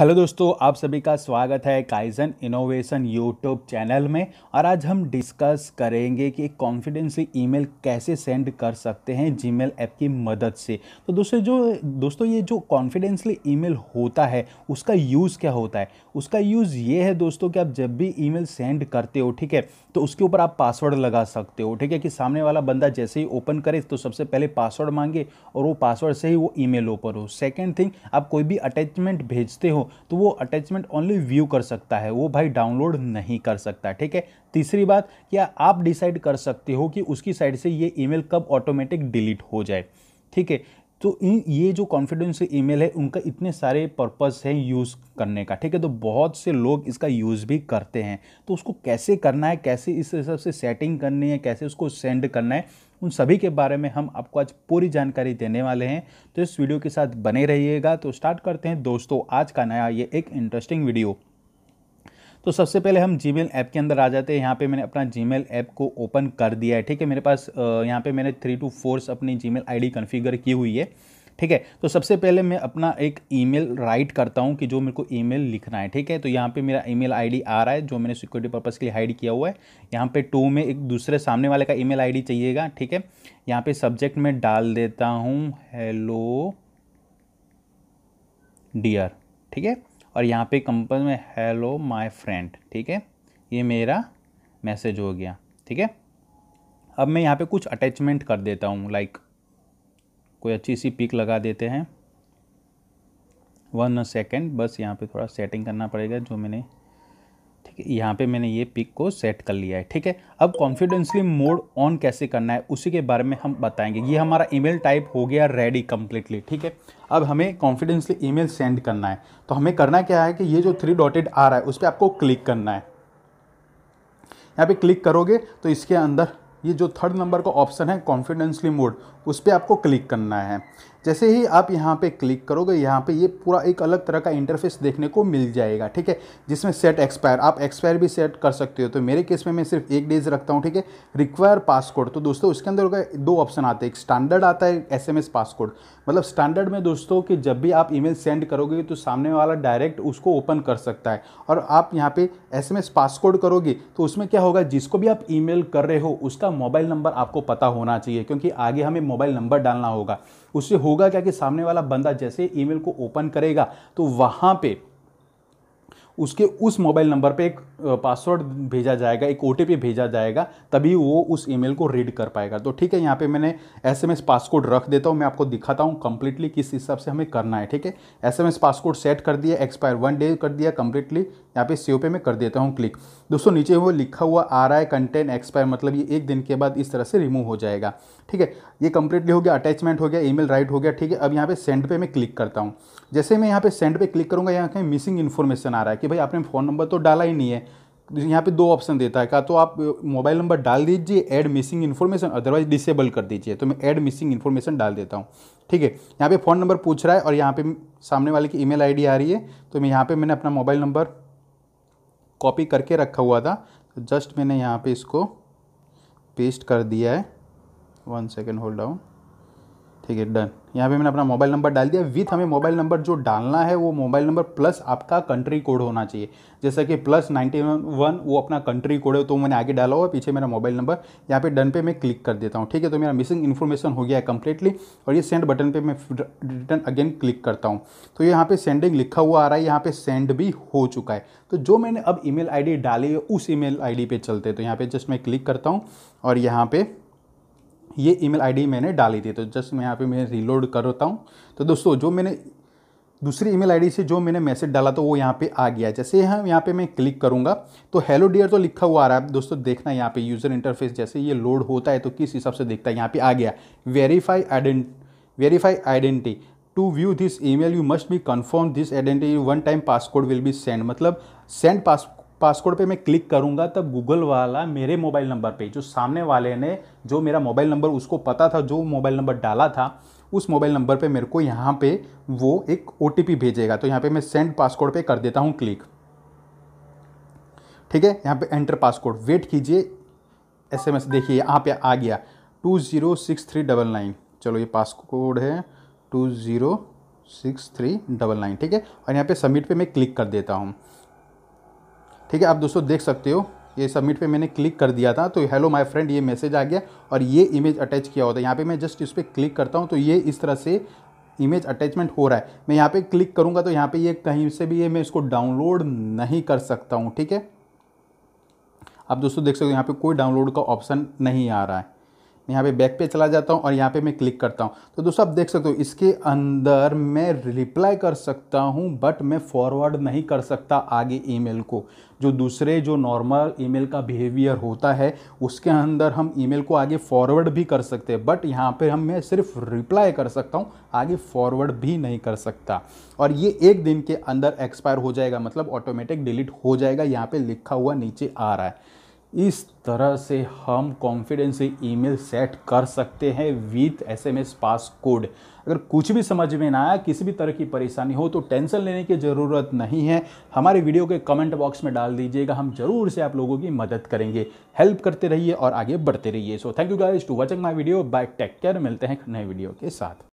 hello दोस्तों आप सभी का स्वागत है काइजन इनोवेशन यूट्यूब चैनल में और आज हम डिस्कस करेंगे कि कॉन्फिडेंसी ईमेल कैसे सेंड कर सकते हैं जीमेल ऐप की मदद से तो दोस्तों जो दोस्तों ये जो कॉन्फिडेंसली ईमेल होता है उसका यूज़ क्या होता है उसका यूज़ ये है दोस्तों कि आप जब भी ईमेल सेंड करते हो ठीक है तो उसके ऊपर आप पासवर्ड लगा सकते हो ठीक है कि सामने वाला बंदा जैसे ही ओपन करे तो सबसे पहले पासवर्ड मांगे और वो पासवर्ड से ही वो ईमेल ओपन हो सेकेंड थिंग आप कोई भी अटैचमेंट भेजते हो तो वो अटैचमेंट ओनली व्यू कर सकता है वो भाई डाउनलोड नहीं कर सकता ठीक है तीसरी बात क्या आप डिसाइड कर सकते हो कि उसकी साइड से ये ईमेल कब ऑटोमेटिक डिलीट हो जाए ठीक है तो इन ये जो कॉन्फिडेंस ईमेल है उनका इतने सारे पर्पस हैं यूज़ करने का ठीक है तो बहुत से लोग इसका यूज़ भी करते हैं तो उसको कैसे करना है कैसे इस हिसाब से सेटिंग करनी है कैसे उसको सेंड करना है उन सभी के बारे में हम आपको आज पूरी जानकारी देने वाले हैं तो इस वीडियो के साथ बने रहिएगा तो स्टार्ट करते हैं दोस्तों आज का नया ये एक इंटरेस्टिंग वीडियो तो सबसे पहले हम जी ऐप के अंदर आ जाते हैं यहाँ पे मैंने अपना जी ऐप को ओपन कर दिया है ठीक है मेरे पास यहाँ पे मैंने थ्री टू फोर्स अपनी जी मेल आई कॉन्फ़िगर की हुई है ठीक है तो सबसे पहले मैं अपना एक ईमेल राइट करता हूँ कि जो मेरे को ईमेल लिखना है ठीक है तो यहाँ पे मेरा ईमेल आईडी आ रहा है जो मैंने सिक्योरिटी पर्पज़ के लिए हाइड किया हुआ है यहाँ पे टू में एक दूसरे सामने वाले का ईमेल आईडी चाहिएगा ठीक है यहाँ पे सब्जेक्ट में डाल देता हूँ हेलो डियर ठीक है और यहाँ पे कंपन में हेलो माय फ्रेंड ठीक है ये मेरा मैसेज हो गया ठीक है अब मैं यहाँ पे कुछ अटैचमेंट कर देता हूँ लाइक कोई अच्छी सी पिक लगा देते हैं वन सेकेंड बस यहाँ पे थोड़ा सेटिंग करना पड़ेगा जो मैंने यहाँ पे मैंने ये पिक को सेट कर लिया है ठीक है अब कॉन्फिडेंसली मोड ऑन कैसे करना है उसी के बारे में हम बताएंगे ये हमारा ईमेल टाइप हो गया रेडी कम्प्लीटली ठीक है अब हमें कॉन्फिडेंसली ईमेल सेंड करना है तो हमें करना क्या है कि ये जो थ्री डॉटेड आ रहा है उस पर आपको क्लिक करना है यहाँ पे क्लिक करोगे तो इसके अंदर ये जो थर्ड नंबर का ऑप्शन है कॉन्फिडेंसली मोड उस पर आपको क्लिक करना है जैसे ही आप यहाँ पे क्लिक करोगे यहाँ पे ये पूरा एक अलग तरह का इंटरफेस देखने को मिल जाएगा ठीक है जिसमें सेट एक्सपायर आप एक्सपायर भी सेट कर सकते हो तो मेरे केस में मैं सिर्फ एक डेज रखता हूँ ठीक है रिक्वायर पासकोड तो दोस्तों उसके अंदर दो ऑप्शन आते हैं एक स्टैंडर्ड आता है एस एम पासकोड मतलब स्टैंडर्ड में दोस्तों कि जब भी आप ई सेंड करोगे तो सामने वाला डायरेक्ट उसको ओपन कर सकता है और आप यहाँ पर एस एम पासकोड करोगे तो उसमें क्या होगा जिसको भी आप ई कर रहे हो उसका मोबाइल नंबर आपको पता होना चाहिए क्योंकि आगे हमें मोबाइल नंबर डालना होगा उससे होगा क्या कि सामने वाला बंदा जैसे ईमेल को ओपन करेगा तो वहाँ पे उसके उस मोबाइल नंबर पे एक पासवर्ड भेजा जाएगा एक ओ भेजा जाएगा तभी वो उस ईमेल को रीड कर पाएगा तो ठीक है यहाँ पे मैंने एस एम पासकोड रख देता हूँ मैं आपको दिखाता हूँ कम्प्लीटली किस हिसाब से हमें करना है ठीक है एस एम पासकोड सेट कर दिया एक्सपायर वन डे कर दिया कम्प्लीटली यहाँ पे सेव पे मैं कर देता हूँ क्लिक दोस्तों नीचे वो लिखा हुआ आ रहा है कंटेंट एक्सपायर मतलब ये एक दिन के बाद इस तरह से रिमूव हो जाएगा ठीक है ये कम्प्लीटली हो गया अटैचमेंट हो गया ईमेल राइट हो गया ठीक है अब यहाँ पे सेंड पे मैं क्लिक करता हूँ जैसे मैं यहाँ पे सेंड पे क्लिक करूँगा यहाँ कहीं मिसिंग इन्फॉर्मेशन आ रहा है कि भाई आपने फ़ोन नंबर तो डाला ही नहीं है यहाँ पे दो ऑप्शन देता है का तो आप मोबाइल नंबर डाल दीजिए add missing information otherwise disable कर दीजिए तो मैं ऐड मिसिंग इन्फॉर्मेशन डाल देता हूँ ठीक है यहाँ पे फ़ोन नंबर पूछ रहा है और यहाँ पे सामने वाले की ईमेल आईडी आ रही है तो मैं यहाँ पे मैंने अपना मोबाइल नंबर कॉपी करके रखा हुआ था तो जस्ट मैंने यहाँ पर पे इसको पेस्ट कर दिया है वन सेकेंड होल्ड डाउन ठीक है डन यहाँ पे मैंने अपना मोबाइल नंबर डाल दिया विथ हमें मोबाइल नंबर जो डालना है वो मोबाइल नंबर प्लस आपका कंट्री कोड होना चाहिए जैसा कि प्लस नाइन्टी वन वो अपना कंट्री कोड है तो मैंने आगे डाला हुआ पीछे मेरा मोबाइल नंबर यहाँ पे डन पे मैं क्लिक कर देता हूँ ठीक है तो मेरा मिसिंग इन्फॉर्मेशन हो गया है कम्प्लीटली और ये सेंड बटन पर मैं रिटर्न अगेन क्लिक करता हूँ तो यहाँ पर सेंडिंग लिखा हुआ आ रहा है यहाँ पर सेंड भी हो चुका है तो जो मैंने अब ई मेल डाली है उस ई मेल पे चलते तो यहाँ पर जस्ट मैं क्लिक करता हूँ और यहाँ पर ये ईमेल आईडी मैंने डाली थी तो जस्ट मैं यहाँ पे मैं रीलोड कर होता हूँ तो दोस्तों जो मैंने दूसरी ईमेल आईडी से जो मैंने मैसेज डाला तो वो यहाँ पे आ गया जैसे हम यहाँ पे मैं क्लिक करूँगा तो हेलो डियर तो लिखा हुआ आ रहा है दोस्तों देखना यहाँ पे यूज़र इंटरफेस जैसे ये लोड होता है तो किस हिसाब से देखता है यहाँ पे आ गया verify ident verify identity to view this email you must be confirm this identity one time passcode will be send मतलब सेंड पास पासकोड पे मैं क्लिक करूँगा तब गूगल वाला मेरे मोबाइल नंबर पे जो सामने वाले ने जो मेरा मोबाइल नंबर उसको पता था जो मोबाइल नंबर डाला था उस मोबाइल नंबर पे मेरे को यहाँ पे वो एक ओ भेजेगा तो यहाँ पे मैं सेंड पासकोड पे कर देता हूँ क्लिक ठीक है यहाँ पे एंटर पासकोड वेट कीजिए एसएमएस देखिए यहाँ पे आ गया two zero six three double nine चलो ये पासकोड है two zero six three double nine ठीक है और यहाँ पे सबमिट पे मैं क्लिक कर देता हूँ ठीक है आप दोस्तों देख सकते हो ये सबमिट पे मैंने क्लिक कर दिया था तो हेलो माय फ्रेंड ये मैसेज आ गया और ये इमेज अटैच किया होता है यहाँ पे मैं जस्ट इस पर क्लिक करता हूँ तो ये इस तरह से इमेज अटैचमेंट हो रहा है मैं यहाँ पे क्लिक करूँगा तो यहाँ पे ये कहीं से भी ये मैं इसको डाउनलोड नहीं कर सकता हूँ ठीक है आप दोस्तों देख सकते हो यहाँ पे कोई डाउनलोड का ऑप्शन नहीं आ रहा है यहाँ पे बैक पे चला जाता हूँ और यहाँ पे मैं क्लिक करता हूँ तो दोस्तों आप देख सकते हो इसके अंदर मैं रिप्लाई कर सकता हूँ बट मैं फॉरवर्ड नहीं कर सकता आगे ईमेल को जो दूसरे जो नॉर्मल ईमेल का बिहेवियर होता है उसके अंदर हम ईमेल को आगे फॉरवर्ड भी कर सकते हैं बट यहाँ पर हम मैं सिर्फ रिप्लाई कर सकता हूँ आगे फॉरवर्ड भी नहीं कर सकता और ये एक दिन के अंदर एक्सपायर हो जाएगा मतलब ऑटोमेटिक डिलीट हो जाएगा यहाँ पर लिखा हुआ नीचे आ रहा है इस तरह से हम कॉन्फिडेंस से ईमेल सेट कर सकते हैं विथ एसएमएस पास कोड अगर कुछ भी समझ में ना आया किसी भी तरह की परेशानी हो तो टेंशन लेने की ज़रूरत नहीं है हमारे वीडियो के कमेंट बॉक्स में डाल दीजिएगा हम जरूर से आप लोगों की मदद करेंगे हेल्प करते रहिए और आगे बढ़ते रहिए so thank you guys to watching my video bye take care मिलते हैं नए वीडियो के साथ